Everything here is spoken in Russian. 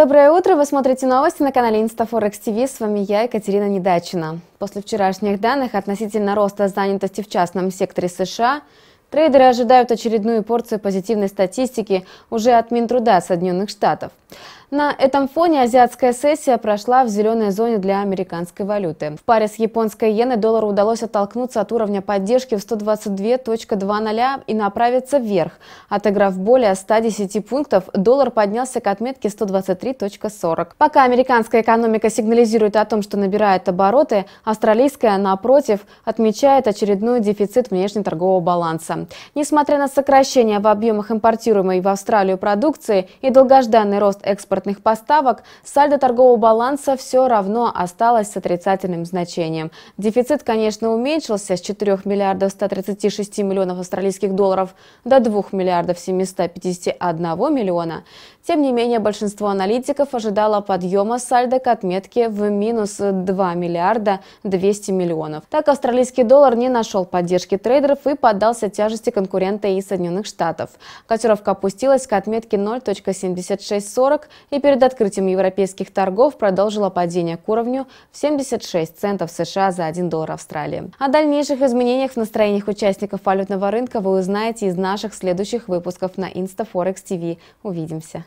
Доброе утро! Вы смотрите новости на канале InstaForex TV. С вами я, Екатерина Недачина. После вчерашних данных относительно роста занятости в частном секторе США, трейдеры ожидают очередную порцию позитивной статистики уже от Минтруда Соединенных Штатов. На этом фоне азиатская сессия прошла в зеленой зоне для американской валюты. В паре с японской иеной доллару удалось оттолкнуться от уровня поддержки в 122.20 и направиться вверх. Отыграв более 110 пунктов, доллар поднялся к отметке 123.40. Пока американская экономика сигнализирует о том, что набирает обороты, австралийская, напротив, отмечает очередной дефицит внешнеторгового баланса. Несмотря на сокращение в объемах импортируемой в Австралию продукции и долгожданный рост экспорта, импортных поставок, сальдо торгового баланса все равно осталось с отрицательным значением. Дефицит, конечно, уменьшился с 4 миллиардов 136 миллионов австралийских долларов до 2 миллиардов 751 миллиона. Тем не менее, большинство аналитиков ожидало подъема сальдо к отметке в минус 2 миллиарда 200 миллионов. Так, австралийский доллар не нашел поддержки трейдеров и поддался тяжести конкурента из Соединенных Штатов. Котировка опустилась к отметке 0.7640 и перед открытием европейских торгов продолжила падение к уровню в 76 центов США за 1 доллар Австралии. О дальнейших изменениях в настроениях участников валютного рынка вы узнаете из наших следующих выпусков на InstaForex TV. Увидимся!